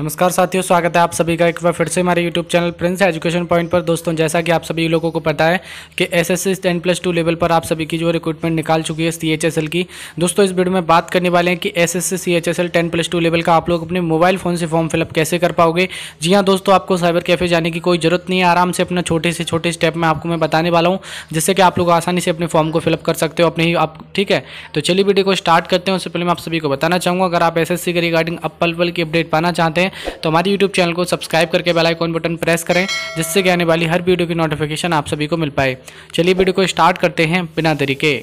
नमस्कार साथियों स्वागत है आप सभी का एक बार फिर से हमारे YouTube channel Prince Education Point पर दोस्तों जैसा कि आप सभी लोगों को पता है कि S S C ten plus two level पर आप सभी की जो रिक्रूटमेंट निकाल चुकी है सी एच एस एल की दोस्तों इस वीडियो में बात करने वाले हैं कि S S C H S L ten plus two level का आप लोग अपने मोबाइल फ़ोन से फॉर्म फिलअप कैसे कर पाओगे जी हाँ दोस्तों आपको साइबर कैफे जाने की कोई ज़रूरत नहीं है आराम से अपना छोटे से छोटे स्टेप में आपको मैं बताने वाला हूँ जिससे कि आप लोग आसानी से अपने फॉर्म को फिलअप कर सकते हो अपने ही आप ठीक है तो चलिए वीडियो को स्टार्ट करते हैं उससे पहले मैं आप सभी को बताना चाहूँगा अगर आप एस एस सी के रिगार्डिंग अपल पल की अपडेट पाना चाहते हैं हैं तो हमारे यूट्यूब चैनल को सब्सक्राइब करके बेलाइकॉन बटन प्रेस करें जिससे कि आने वाली हर वीडियो की नोटिफिकेशन आप सभी को मिल पाए चलिए वीडियो को स्टार्ट करते हैं बिना तरीके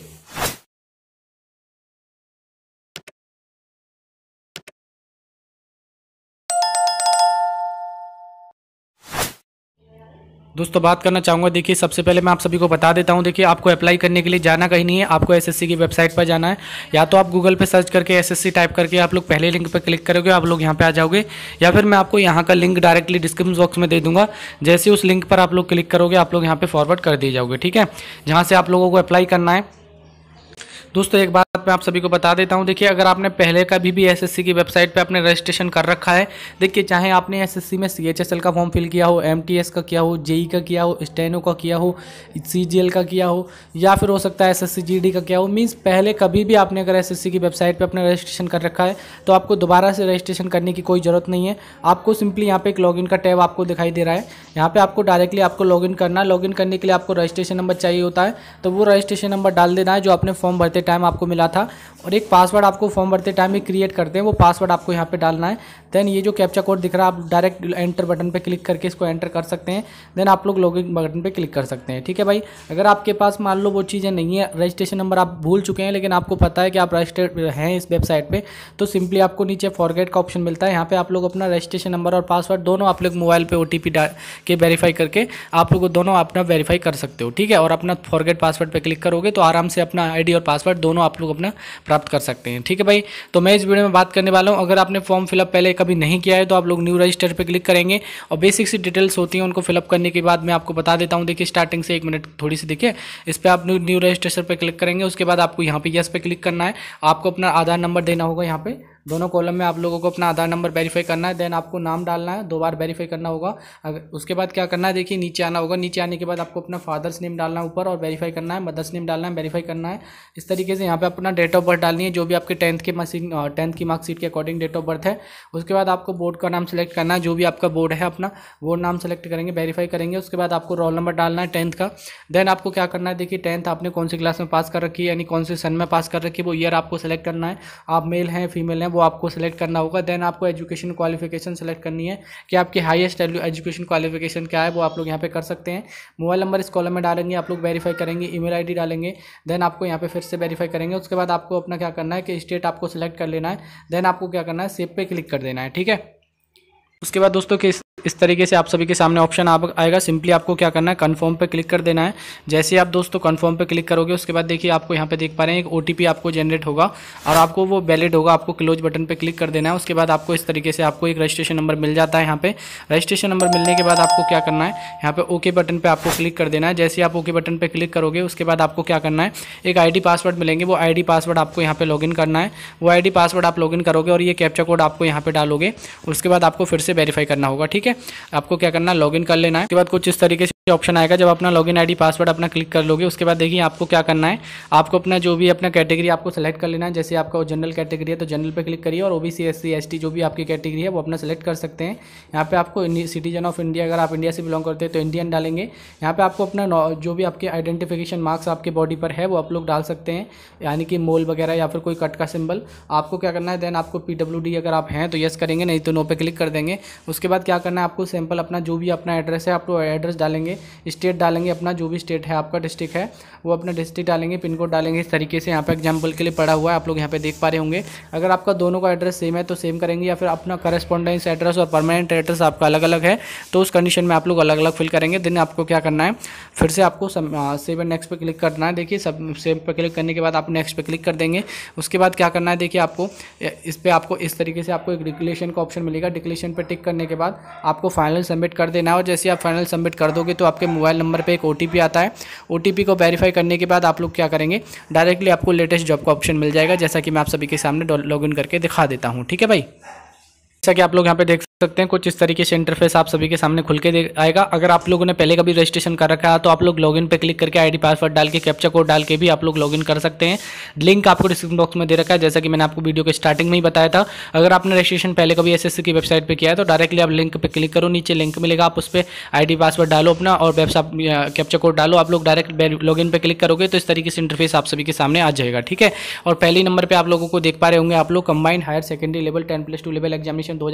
दोस्तों बात करना चाहूँगा देखिए सबसे पहले मैं आप सभी को बता देता हूँ देखिए आपको अप्लाई करने के लिए जाना कहीं नहीं है आपको एसएससी की वेबसाइट पर जाना है या तो आप गूगल पे सर्च करके एसएससी टाइप करके आप लोग पहले लिंक पर क्लिक करोगे आप लोग यहाँ पे आ जाओगे या फिर मैं आपको यहाँ का लिंक डायरेक्टली डिस्क्रिप्शन बॉक्स में दे दूँगा जैसे उस लिंक पर आप लोग क्लिक करोगे आप लोग यहाँ पर फॉरवर्ड कर दिए जाओगे ठीक है जहाँ से आप लोगों को अप्लाई करना है दोस्तों एक बात मैं आप सभी को बता देता हूँ देखिए अगर आपने पहले का भी एस एसएससी की वेबसाइट पे अपने रजिस्ट्रेशन कर रखा है देखिए चाहे आपने एसएससी में सीएचएसएल का फॉर्म फिल किया हो एमटीएस का किया हो जेई e का किया हो स्टेनो का किया हो सीजीएल का किया हो या फिर हो सकता है जी जीडी का किया हो मीन्स पहले कभी भी आपने अगर सी की वेबसाइट पर अपना रजिस्ट्रेशन कर रखा है तो आपको दोबारा से रजिस्ट्रेशन करने की कोई ज़रूरत नहीं है आपको सिंपली यहाँ पर एक लॉग का टैब आपको दिखाई दे रहा है यहाँ पर आपको डायरेक्टली आपको इन करना है इन करने के लिए आपको रजिस्ट्रेशन नंबर चाहिए होता है तो वो रजिस्ट्रेशन नंबर डाल देना है जो आपने फॉर्म भरते टाइम आपको मिला था और एक पासवर्ड आपको फॉर्म भरते टाइम भी क्रिएट करते हैं वो पासवर्ड आपको यहाँ पे डालना है देन ये जो कैप्चा कोड दिख रहा है आप डायरेक्ट एंटर बटन पे क्लिक करके इसको एंटर कर सकते हैं देन आप लोग लॉगिन बटन पे क्लिक कर सकते हैं ठीक है भाई अगर आपके पास मान लो वो चीज़ें नहीं है रजिस्ट्रेशन नंबर आप भूल चुके हैं लेकिन आपको पता है कि आप रजिस्टर्ड हैं इस वेबसाइट पर तो सिंपली आपको नीचे फॉरगेट का ऑप्शन मिलता है यहाँ पर आप लोग अपना रजिस्ट्रेशन नंबर और पासवर्ड दोनों आप लोग मोबाइल पर ओ के वेरीफाई करके आप लोग दोनों अपना वेरीफाई कर सकते हो ठीक है और अपना फॉरगेट पासवर्ड पर क्लिक करोगे तो आराम से अपना आई और पासवर्ड दोनों आप लोग अपना प्राप्त कर सकते हैं ठीक है भाई तो मैं इस वीडियो में बात करने वाला हूँ अगर आपने फॉर्म फिलअप पहले कभी नहीं किया है तो आप लोग न्यू रजिस्टर पर क्लिक करेंगे और बेसिक सी डिटेल्स होती हैं उनको फिलअप करने के बाद मैं आपको बता देता हूँ देखिए स्टार्टिंग से एक मिनट थोड़ी सी देखिए इस पर आप न्यू रजिस्ट्रेशन पर क्लिक करेंगे उसके बाद आपको यहाँ पर यस पे क्लिक करना है आपको अपना आधार नंबर देना होगा यहाँ पर दोनों कॉलम में आप लोगों को अपना आधार नंबर वेरीफाई करना है देन आपको नाम डालना है दो बार वेरीफाई करना होगा अगर उसके बाद क्या करना है देखिए नीचे आना होगा नीचे आने के बाद आपको अपना फादर्स नेम डालना है ऊपर और वेरीफाई करना है मदर्स नेम डालना है वेरीफाई करना है इस तरीके से यहाँ पर अपना डेट ऑफ बर्थ डालनी है जो भी आपके टेंथ के मशीन टेंथ की मार्कशीट के अकॉर्डिंग डेट ऑफ बर्थ है उसके बाद आपको बोर्ड का नाम सेलेक्ट करना है जो भी आपका बोर्ड है अपना वो नाम सेलेक्ट करेंगे वेरीफाई करेंगे उसके बाद आपको रोल नंबर डालना है टेंथ का देन आपको क्या करना है देखिए टेंथ आपने कौन सी क्लास में पास कर रखी है यानी कौन से सन में पास कर रखी है वो ईयर आपको सेलेक्ट करना है आप मेल हैं फीमेल हैं वो आपको सेलेक्ट करना होगा देन आपको एजुकेशन क्वालिफिकेशन सेलेक्ट करनी है कि आपकी हाईएस्ट एजुकेशन क्वालिफिकेशन क्या है वो आप लोग यहाँ पे कर सकते हैं मोबाइल नंबर इस कॉलम में डालेंगे आप लोग वेरीफाई करेंगे ईमेल आईडी डालेंगे देन आपको यहाँ पे फिर से वेरीफाई करेंगे उसके बाद आपको अपना क्या करना है कि स्टेट आपको सेलेक्ट कर लेना है देन आपको क्या करना है सेप पे क्लिक कर देना है ठीक है उसके बाद दोस्तों के इस तरीके से आप सभी के सामने ऑप्शन आप आएगा सिंपली आपको क्या करना है कन्फर्म पर क्लिक कर देना है जैसे आप दोस्तों कन्फर्म पर क्लिक करोगे उसके बाद देखिए आपको यहाँ पे देख पा रहे हैं एक ओ आपको जनरेट होगा और आपको वो वैलिड होगा आपको क्लोज बटन पर क्लिक कर देना है उसके बाद आपको इस तरीके से आपको एक रजिस्ट्रेशन नंबर मिल जाता है यहाँ पर रजिस्ट्रेशन नंबर मिलने के बाद आपको क्या करना है यहाँ पर ओके बटन पर आपको क्लिक कर देना है जैसे आप ओके बटन पर क्लिक करोगे उसके बाद आपको क्या करना है एक आई पासवर्ड मिलेंगे वो आई पासवर्ड आपको यहाँ पर लॉगिन करना है वो आई पासवर्ड आप लॉगिन करोगे और ये कैप्चा कोड आपको यहाँ पर डालोगे उसके बाद आपको फिर से वेरीफाई करना होगा ठीक है आपको क्या करना है लॉगिन कर लेना है उसके बाद कुछ इस तरीके से ऑप्शन आएगा जब अपना लॉगिन आईडी पासवर्ड अपना क्लिक कर लोगे उसके बाद देखिए आपको क्या करना है आपको अपना जो भी अपना कैटेगरी आपको सेलेक्ट कर लेना है जैसे आपका जनरल कैटेगरी है तो जनरल पर क्लिक करिए और ओबीसी एस टी जो भी आपकी कैटेगरी है वो अपना सेलेक्ट कर सकते हैं यहाँ पे आपको सिटीजन ऑफ इंडिया अगर आप इंडिया से बिलोंग करते हैं तो इंडियन डालेंगे यहाँ पे आपको अपना जो भी आपके आइडेंटिफिकेशन मार्क्स आपके बॉडी पर है वो आप लोग डाल सकते हैं यानी कि मोल वगैरह या फिर कोई कट का सिंबल आपको क्या करना है देन आपको पी अगर आप हैं तो येस करेंगे नहीं तो नो पे क्लिक कर देंगे उसके बाद क्या करना है आपको सैम्पल अपना जो भी अपना एड्रेस है आप तो एड्रेस डालेंगे स्टेट डालेंगे अपना जो भी स्टेट है आपका डिस्ट्रिक्ट है वो अपना डिस्ट्रिक्ट डालेंगे पिन कोड डालेंगे इस तरीके से यहाँ पर एग्जाम्पल के लिए पड़ा हुआ है आप लोग यहाँ पर देख पा रहे होंगे अगर आपका दोनों का एड्रेस सेम है तो सेम करेंगे या फिर अपना करस्पॉन्डेंस एड्रेस और परमानेंट एड्रेस आपका अलग अलग है तो उस कंडीशन में आप लोग अलग अलग फिल करेंगे देन आपको क्या करना है फिर से आपको सेव एंड नेक्स्ट पर क्लिक करना है देखिए सब सेव पर क्लिक करने के बाद आप नेक्स्ट पर क्लिक कर देंगे उसके बाद क्या करना है देखिए आपको इस पर आपको इस तरीके से आपको एक डिक्लेशन का ऑप्शन मिलेगा डिक्लेशन पर टिक करने के बाद आपको फाइनल सबमिट कर देना है और जैसे आप फाइनल सबमिट कर दोगे तो आपके मोबाइल नंबर पर एक ओ आता है ओ को वेरीफाई करने के बाद आप लोग क्या करेंगे डायरेक्टली आपको लेटेस्ट जॉब का ऑप्शन मिल जाएगा जैसा कि मैं आप सभी के सामने लॉग करके दिखा देता हूँ ठीक है भाई जैसा कि आप लोग यहाँ पे देख सकते हैं कुछ इस तरीके से इंटरफेस आप सभी के सामने खुल के आएगा अगर आप लोगों ने पहले कभी रजिस्ट्रेशन कर रखा है तो आप लोग लॉगिन पे क्लिक करके आईडी पासवर्ड डाल के कैप्चा कोड डाल के भी आप लोग लॉगिन कर सकते हैं लिंक आपको डिस्क्रिप्शन बॉक्स में दे रखा है जैसा कि मैंने आपको वीडियो के स्टार्टिंग में ही बताया था अगर आपने रजिस्ट्रेशन पहले कभी एस की वेबसाइट पर किया है तो डायरेक्टली आप लिंक पर क्लिक करो नीचे लिंक मिलेगा आप उस पर आई पासवर्ड डालो अपना और वेबसाइट कैप्चा कोड डालो आप लोग डायरेक्ट लॉग पर क्लिक करोगे तो इस तरीके से इंटरफेस आप सभी के सामने आ जाएगा ठीक है और पहले नंबर पर आप लोगों को देख पा रहे होंगे आप लोग combined higher secondary level ten plus two level examination दो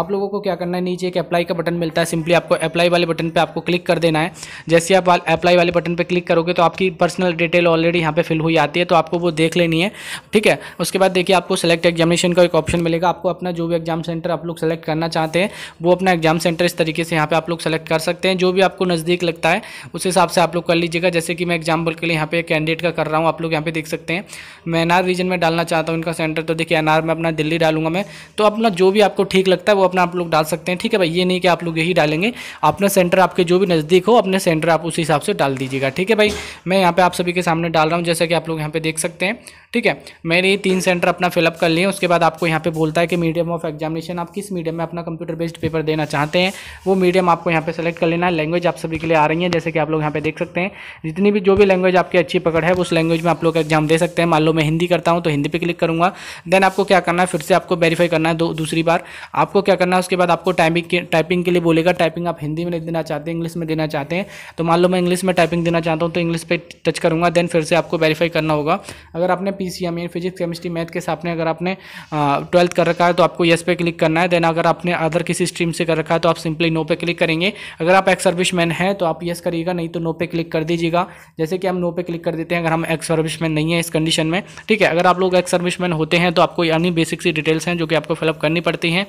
आप लोगों को क्या करना है नीचे एक अप्लाई का बटन मिलता है सिंपली आपको अप्लाई वाले बटन पर आपको क्लिक कर देना है जैसे आप अप्लाई वाले बटन पर क्लिक करोगे तो आपकी पर्सनल डिटेल ऑलरेडी यहाँ पर फिल हुई आती है तो आपको वो देख लेनी है ठीक है उसके बाद देखिए आपको सेलेक्ट एग्जामिनेशन का एक ऑप्शन मिलेगा आपको अपना जो भी एग्जाम सेंटर आप लोग सेलेक्ट करना चाहते हैं वो अपना एग्जाम सेंटर इस तरीके से यहाँ पर आप लोग सेलेक्ट कर सकते हैं जो भी आपको नज़दीक लगता है उस हिसाब से आप लोग कर लीजिएगा जैसे कि मैं एग्जाम्पल के लिए यहाँ पे कैंडिडेट का कर रहा हूँ आप लोग यहाँ पे देख सकते हैं मैं एनआर रीजन में डालना चाहता हूँ इनका सेंटर तो देखिए एनआर में अपना दिल्ली डालूंगा मैं तो अपना जो भी आपको ठीक लगता है अपना आप लोग डाल सकते हैं ठीक है भाई ये नहीं कि आप लोग यही डालेंगे अपना सेंटर आपके जो भी नज़दीक हो अपने सेंटर आप उस हिसाब से डाल दीजिएगा ठीक है भाई मैं यहाँ पर आप सभी के सामने डाल रहा हूँ जैसा कि आप लोग यहाँ पर देख सकते हैं ठीक है मैंने ये तीन सेंटर अपना फिलअप कर लिए उसके बाद आपको यहाँ पे बोलता है कि मीडियम ऑफ एग्जामिनेशन आप किस मीडियम में अपना कंप्यूटर बेस्ड पेपर देना चाहते हैं वो मीडियम आपको यहाँ पे सेलेक्ट कर लेना है लैंग्वेज आप सभी के लिए आ रही है जैसे कि आप लोग यहाँ पे देख सकते हैं जितनी भी जो भी लैंग्वेज आपकी अच्छी पकड़ है उस लैंग्वेज में आप लोग एग्जाम दे सकते हैं मान लो मैं हिंदी करता हूँ तो हिंदी पर क्लिक करूँगा देन आपको क्या करना है फिर से आपको वेरीफाई करना है दो दूसरी बार आपको क्या करना है उसके बाद आपको टाइपिंग टाइपिंग के लिए बोलेगा टाइपिंग आप हिंदी में देना चाहते हैं इंग्लिश में देना चाहते हैं तो मान लो मैं इंग्लिश में टाइपिंग देना चाहता हूँ तो इंग्लिश पर टच करूँगा देन फिर से आपको वेरीफाई करना होगा अगर आपने P C M physics chemistry math के सामने अगर आपने ट्वेल्थ कर रखा है तो आपको येस पे क्लिक करना है देन अगर आपने अदर किसी स्ट्रीम से कर रखा है तो आप सिंपली नो पे क्लिक करेंगे अगर आप एक्स सर्विस मैन हैं तो आप येस करिएगा नहीं तो नो पे क्लिक कर दीजिएगा जैसे कि हम नो पे क्लिक कर देते हैं अगर हम एक्स सर्विस मैन नहीं है इस कंडीशन में ठीक है अगर आप लोग एक्स सर्विस मैन होते हैं तो आपको यानी बेसिक सी डिटेल्स हैं जो कि आपको फिलअप करनी पड़ती हैं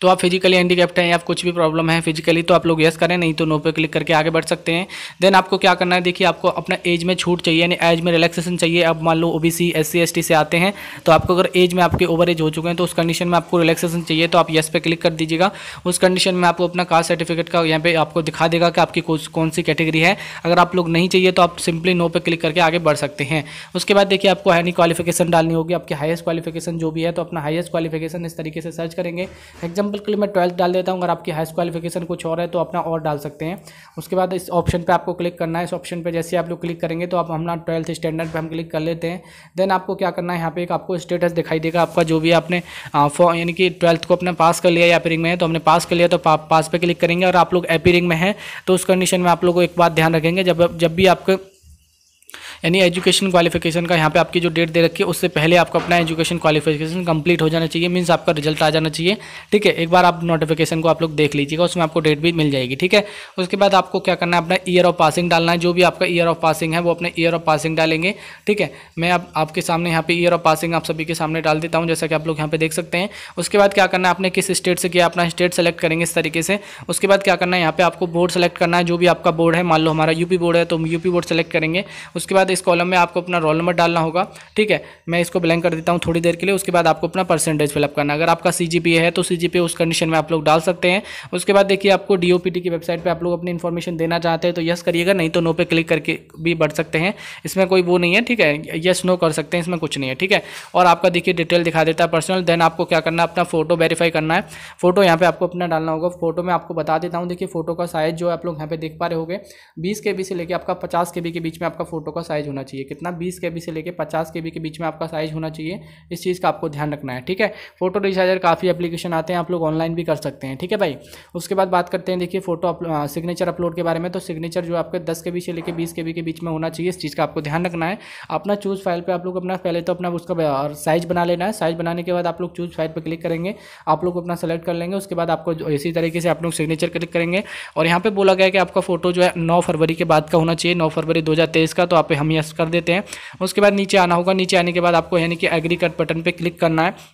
तो आप फिजिकली हैंडीकैप्ट हैं या कुछ भी प्रॉब्लम है फिजिकली तो आप लोग येस करें नहीं तो नो पे क्लिक करके आगे बढ़ सकते हैं देन आपको क्या करना है देखिए आपको अपना एज में छूट चाहिए यानी एज में रिलैक्सेशन चाहिए अब मान लो O B C S C S T से आते हैं तो आपको अगर एज में आपके ओवर एज हो चुके हैं तो उस कंडीशन में आपको रिलैक्सेशन चाहिए तो आप येस पे क्लिक कर दीजिएगा उस कंडीशन में आपको अपना कास्ट सर्टिफिकेट का यहाँ पे आपको दिखा देगा कि आपकी कौन सी कैटेगरी है अगर आप लोग नहीं चाहिए तो आप सिंपली नो पे क्लिक करके आगे बढ़ सकते हैं उसके बाद देखिए आपको हैनी क्वालिफिकेशन डालनी होगी आपकी हाईएस्ट क्वालिफिकेशन जो भी है तो अपना हाईएस्ट क्वालिफिकेशन इस तरीके से सर्च करेंगे एग्जाम एग्जाम्पल के लिए मैं ट्वेल्थ डाल देता हूँ अगर आपकी हाई क्वालिफिकेशन कुछ और है तो अपना और डाल सकते हैं उसके बाद इस ऑप्शन पर आपको क्लिक करना है इस ऑप्शन पर जैसे आप लोग क्लिक करेंगे तो आप अपना ट्वेल्थ स्टैंडर्ड पर हम क्लिक कर लेते हैं देन आपको क्या करना है यहाँ पे एक आपको स्टेटस दिखाई देगा आपका जो भी आपने यानी कि ट्वेल्थ को अपने पास कर लिया या अपीरिंग में है तो हमने पास कर लिया तो पा, पास पे क्लिक करेंगे और आप लोग अपीरिंग में है तो उस कंडीशन में आप लोग को एक बात ध्यान रखेंगे जब जब भी आपके यानी एजुकेशन क्वालिफिकेशन का यहाँ पे आपकी जो डेट दे रखी है उससे पहले आपको अपना एजुकेशन क्वालिफिकेशन कंप्लीट हो जाना चाहिए मीन्स आपका रिजल्ट आ जाना चाहिए ठीक है एक बार आप नोटिफिकेशन को आप लोग देख लीजिएगा उसमें आपको डेट भी मिल जाएगी ठीक है उसके बाद आपको क्या करना है अपना ईयर ऑफ पासिंग डालना है जो भी आपका ईयर ऑफ पासिंग है वो अपने ईयर ऑफ पासिंग डालेंगे ठीक है मैं आप, आपके सामने यहाँ पे ईयर ऑफ पासिंग आप सभी के सामने डाल देता हूँ जैसा कि आप लोग यहाँ पे देख सकते हैं उसके बाद क्या करना है आपने किस स्टेट से किया अपना स्टेट सेलेक्ट करेंगे इस तरीके से उसके बाद क्या करना है यहाँ पे आपको बोर्ड सेलेक्ट करना है जो भी आपका बोर्ड है मान लो हमारा यूपी बोर्ड है तो हम यूपी बोर्ड सेलेक्ट करेंगे उसके बाद बाद इस कॉलम में आपको अपना रोल नंबर डालना होगा ठीक है मैं इसको ब्लैंक कर देता हूँ थोड़ी देर के लिए उसके बाद आपको अपना परसेंटेज फिलअप करना अगर आपका सी है तो सी उस कंडीशन में आप लोग डाल सकते हैं उसके बाद देखिए आपको डी की वेबसाइट पर आप लोग अपनी इन्फॉर्मेशन देना चाहते हैं तो यस करिएगा नहीं तो नो पे क्लिक करके भी बढ़ सकते हैं इसमें कोई वो नहीं है ठीक है यस नो कर सकते हैं इसमें कुछ नहीं है ठीक है और आपका देखिए डिटेल दिखा देता है पर्सनल देन आपको क्या करना है अपना फोटो वेरीफाई करना है फोटो यहाँ पे आपको अपना डालना होगा फोटो में आपको बता देता हूँ देखिए फोटो का साइज जो आप लोग यहाँ पे देख पा रहे गए बीस के बी से लेकर आपका पचास के बी के बीच में आपका फोटो का साइज साइज़ होना चाहिए कितना बीस के से लेकर पचास के के बीच में आपका साइज़ होना चाहिए इस चीज़ का आपको ध्यान रखना है ठीक है फोटो रिचार्जर काफ़ी एप्लीकेशन आते हैं आप लोग ऑनलाइन भी कर सकते हैं ठीक है भाई उसके बाद बात करते हैं देखिए फोटो सिग्नेचर अपलोड के बारे में तो सिग्नेचर जो आपके दस के से लेकर बीस के के बीच में होना चाहिए इस चीज़ का आपको ध्यान रखना है अपना चूज़ फाइल पर आप लोग अपना पहले तो अपना उसका साइज़ बना लेना है साइज़ बनाने के बाद आप लोग चूज़ फाइल पर क्लिक करेंगे आप लोग अपना सेलेक्ट कर लेंगे उसके बाद आपको इसी तरीके से आप लोग सिग्नेचर क्लिक करेंगे और यहाँ पे बोला गया कि आपका फोटो जो है नौ फरवरी के बाद का होना चाहिए नौ फरवरी 2023 का तो आप हम यस कर देते हैं उसके बाद नीचे आना होगा नीचे आने के बाद आपको यानी कि एग्री कट बटन पर क्लिक करना है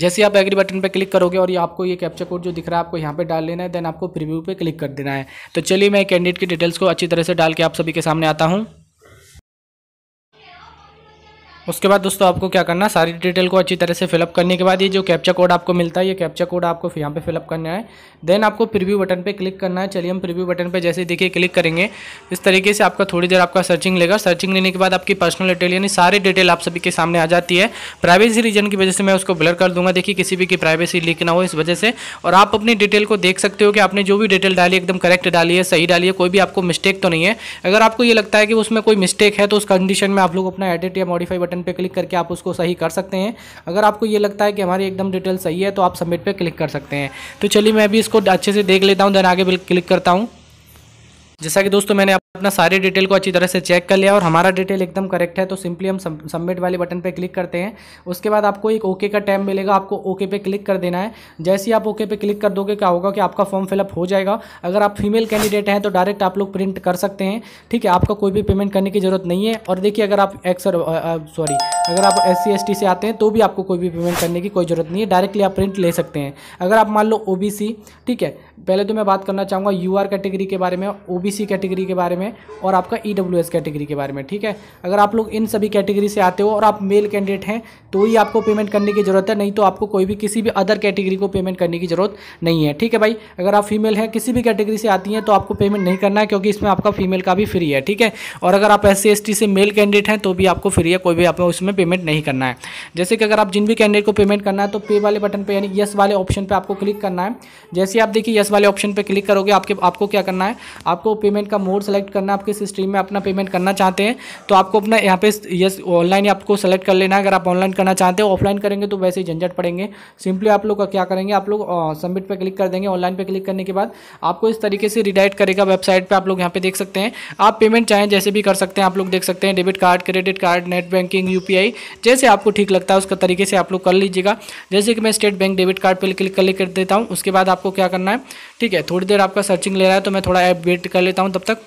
जैसे आप एग्री बटन पर क्लिक करोगे और ये आपको ये कैप्चर कोड जो दिख रहा है आपको यहाँ पे डाल लेना है देन आपको प्रीव्यू पे क्लिक कर देना है तो चलिए मैं कैंडिडेट की डिटेल्स को अच्छी तरह से डाल के आप सभी के सामने आता हूँ उसके बाद दोस्तों आपको क्या करना सारी डिटेल को अच्छी तरह से फिलअप करने के बाद ये जो कैप्चा कोड आपको मिलता है ये कैप्चा कोड आपको यहाँ पे फिलअप करना है देन आपको प्रीव्यू बटन पे क्लिक करना है चलिए हम प्रीव्यू बटन पे जैसे देखिए क्लिक करेंगे इस तरीके से आपका थोड़ी देर आपका सर्चिंग लेगा सर्चिंग लेने के बाद आपकी पर्सनल डिटेल यानी सारी डिटेल आप सभी के सामने आ जाती है प्राइवेसी रीजन की वजह से मैं उसको ब्लर कर दूंगा देखिए किसी भी की प्राइवेसी लीक ना हो इस वजह से और आप अपनी डिटेल को देख सकते हो कि आपने जो भी डिटेल डाली एकदम करेक्ट डाली है सही डाली है कोई भी आपको मिस्टेक तो नहीं है अगर आपको ये लगता है कि उसमें कोई मिस्टेक है तो उस कंडीशन में आप लोग अपना एडिट या मॉडिफाई बटन पर क्लिक करके आप उसको सही कर सकते हैं अगर आपको ये लगता है कि हमारी एकदम डिटेल सही है तो आप सबमिट पर क्लिक कर सकते हैं तो चलिए मैं भी इसको अच्छे से देख लेता हूँ देन आगे क्लिक करता हूँ जैसा कि दोस्तों मैंने अपना सारे डिटेल को अच्छी तरह से चेक कर लिया और हमारा डिटेल एकदम करेक्ट है तो सिंपली हम सबमिट वाले बटन पर क्लिक करते हैं उसके बाद आपको एक ओके का टैब मिलेगा आपको ओके पे क्लिक कर देना है जैसे ही आप ओके पे क्लिक कर दोगे क्या होगा कि आपका फॉर्म फिलअप हो जाएगा अगर आप फीमेल कैंडिडेट हैं तो डायरेक्ट आप लोग प्रिंट कर सकते हैं ठीक है आपका कोई भी पेमेंट करने की ज़रूरत नहीं है और देखिए अगर आप एक्स सॉरी अगर आप एस सी से आते हैं तो भी आपको कोई भी पेमेंट करने की कोई ज़रूरत नहीं है डायरेक्टली आप प्रिंट ले सकते हैं अगर आप मान लो ओ ठीक है पहले तो मैं बात करना चाहूँगा यू आर कैटेगरी के बारे में ओ बी सी कैटेगरी के बारे में और आपका ई डब्ल्यू एस कैटेगरी के बारे में ठीक है अगर आप लोग इन सभी कैटेगरी से आते हो और आप मेल कैंडिडेट हैं तो ही आपको पेमेंट करने की ज़रूरत है नहीं तो आपको कोई भी किसी भी अदर कैटेगरी को पेमेंट करने की ज़रूरत नहीं है ठीक है भाई अगर आप फीमेल हैं किसी भी कैटेगरी से आती हैं तो आपको पेमेंट नहीं करना है क्योंकि इसमें आपका फीमेल का भी फ्री है ठीक है और अगर आप एस सी से मेल कैंडिडेट हैं तो भी आपको फ्री है कोई भी आपको उसमें पेमेंट नहीं करना है जैसे कि अगर आप जिन भी कैंडिडेट को पेमेंट करना है तो पे वाले बटन पर यानी यस वाले ऑप्शन पर आपको क्लिक करना है जैसे आप देखिए यस वाले ऑप्शन पर क्लिक करोगे आपके आपको क्या करना है आपको पेमेंट का मोड सेलेक्ट करना है आप किस स्ट्रीम में अपना पेमेंट करना चाहते हैं तो आपको अपना यहाँ पे यस ऑनलाइन आपको सेलेक्ट कर लेना है अगर आप ऑनलाइन करना चाहते हो ऑफलाइन करेंगे तो वैसे ही झंझट पड़ेंगे सिंपली आप लोग का क्या करेंगे आप लोग सबमिट पर क्लिक कर देंगे ऑनलाइन पर क्लिक करने के बाद आपको इस तरीके से रिडाइट करेगा वेबसाइट पर आप लोग यहाँ पे देख सकते हैं आप पेमेंट चाहें जैसे भी कर सकते हैं आप लोग देख सकते हैं debit card credit card net banking यू जैसे आपको ठीक लगता है उसका तरीके से आप लोग कर लीजिएगा जैसे कि मैं स्टेट बैंक डेबिट कार्ड पर क्लिक कर देता हूँ उसके बाद आपको क्या करना है ठीक है थोड़ी देर आपका सर्चिंग ले रहा है तो मैं थोड़ा ऐप वेट कर लेता हूँ तब तक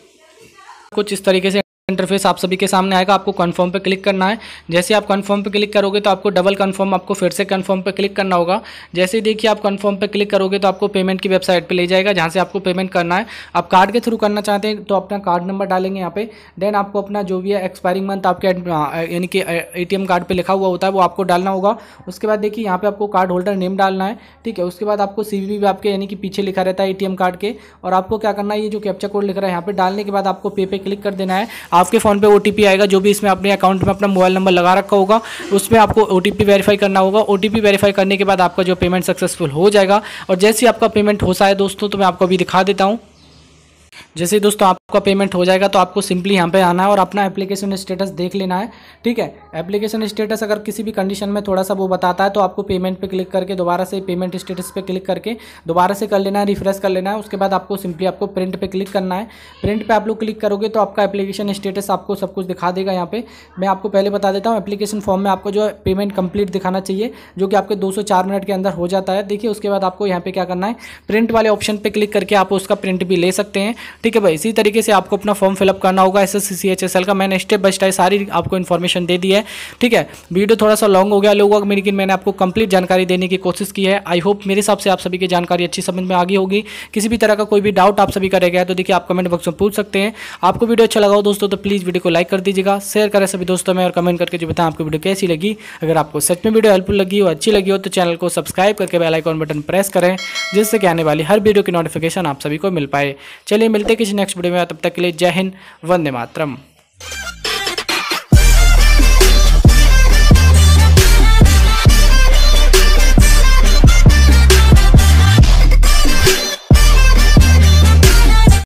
कुछ इस तरीके से इंटरफेस आप सभी के सामने आएगा आपको कन्फर्म पर क्लिक करना है जैसे आप कन्फर्म पर क्लिक करोगे तो आपको डबल कन्फर्म आपको फिर से कन्फर्म पर क्लिक करना होगा जैसे देखिए आप कन्फर्म पर क्लिक करोगे तो आपको पेमेंट की वेबसाइट पर ले जाएगा जहाँ से आपको पेमेंट करना है आप कार्ड के थ्रू करना चाहते हैं तो अपना कार्ड नंबर डालेंगे यहाँ पे देन आपको अपना जो भी है एक्सपायरिंग मंथ आपके हाँ, यानी कि ए कार्ड पर लिखा हुआ होता है वो आपको डालना होगा उसके बाद देखिए यहाँ पर आपको कार्ड होल्डर नेम डालना है ठीक है उसके बाद आपको सी भी आपके यानी कि पीछे लिखा रहता है ए कार्ड के और आपको क्या करना है ये जो कैप्चा कोड लिख रहा है यहाँ पर डालने के बाद आपको पे पे क्लिक कर देना है आपके फ़ोन पे ओ आएगा जो भी इसमें आपने अकाउंट में अपना मोबाइल नंबर लगा रखा होगा उसमें आपको ओ टी वेरीफाई करना होगा ओ टी वेरीफाई करने के बाद आपका जो पेमेंट सक्सेसफुल हो जाएगा और जैसे ही आपका पेमेंट सा है दोस्तों तो मैं आपको अभी दिखा देता हूँ जैसे दोस्तों आपका पेमेंट हो जाएगा तो आपको सिंपली यहाँ पे आना है और अपना एप्लीकेशन स्टेटस देख लेना है ठीक है एप्लीकेशन स्टेटस अगर किसी भी कंडीशन में थोड़ा सा वो बताता है तो आपको पेमेंट पे क्लिक करके दोबारा से पेमेंट स्टेटस पे क्लिक करके दोबारा से कर लेना है रिफ्रेश कर लेना है उसके बाद आपको सिंपली आपको प्रिंट पर क्लिक करना है प्रिंट पर आप लोग क्लिक करोगे तो आपका एप्लीकेशन स्टेटस आपको सब कुछ दिखा देगा यहाँ पे मैं आपको पहले बता देता हूँ एप्लीकेशन फॉर्म में आपको जो है पेमेंट कंप्लीट दिखाना चाहिए जो कि आपके दो मिनट के अंदर हो जाता है देखिए उसके बाद आपको यहाँ पर क्या करना है प्रिंट वाले ऑप्शन पर क्लिक करके आप उसका प्रिंट भी ले सकते हैं ठीक है भाई इसी तरीके से आपको अपना फॉर्म फिलअप करना होगा S S C H S का मैंने स्टेप बाय स्टेप सारी आपको इन्फॉर्मेशन दे दी है ठीक है वीडियो थोड़ा सा लॉन्ग हो गया लोगों लेकिन मैंने आपको कंप्लीट जानकारी देने की कोशिश की है आई होप मेरे हिसाब से आप सभी की जानकारी अच्छी समझ में आ गई होगी किसी भी तरह का कोई भी डाउट आप सभी का रह गया तो देखिए आप कमेंट बॉक्स में पूछ सकते हैं आपको वीडियो अच्छा लगा हो दोस्तों तो प्लीज़ वीडियो को लाइक कर दीजिएगा शेयर करें सभी दोस्तों में और कमेंट करके जो बताएं आपको वीडियो कैसी लगी अगर आपको सच में वीडियो हेल्पफुल लगी हो अच्छी लगी हो तो चैनल को सब्सक्राइब करके बेलाइकॉन बटन प्रेस करें जिससे कि आने वाली हर वीडियो की नोटिफिकेशन आप सभी को मिल पाए चलिए मिलते मिलते हैं किसी नेक्स्ट वीडियो में तब तक के लिए जय हिंद वंदे मातरम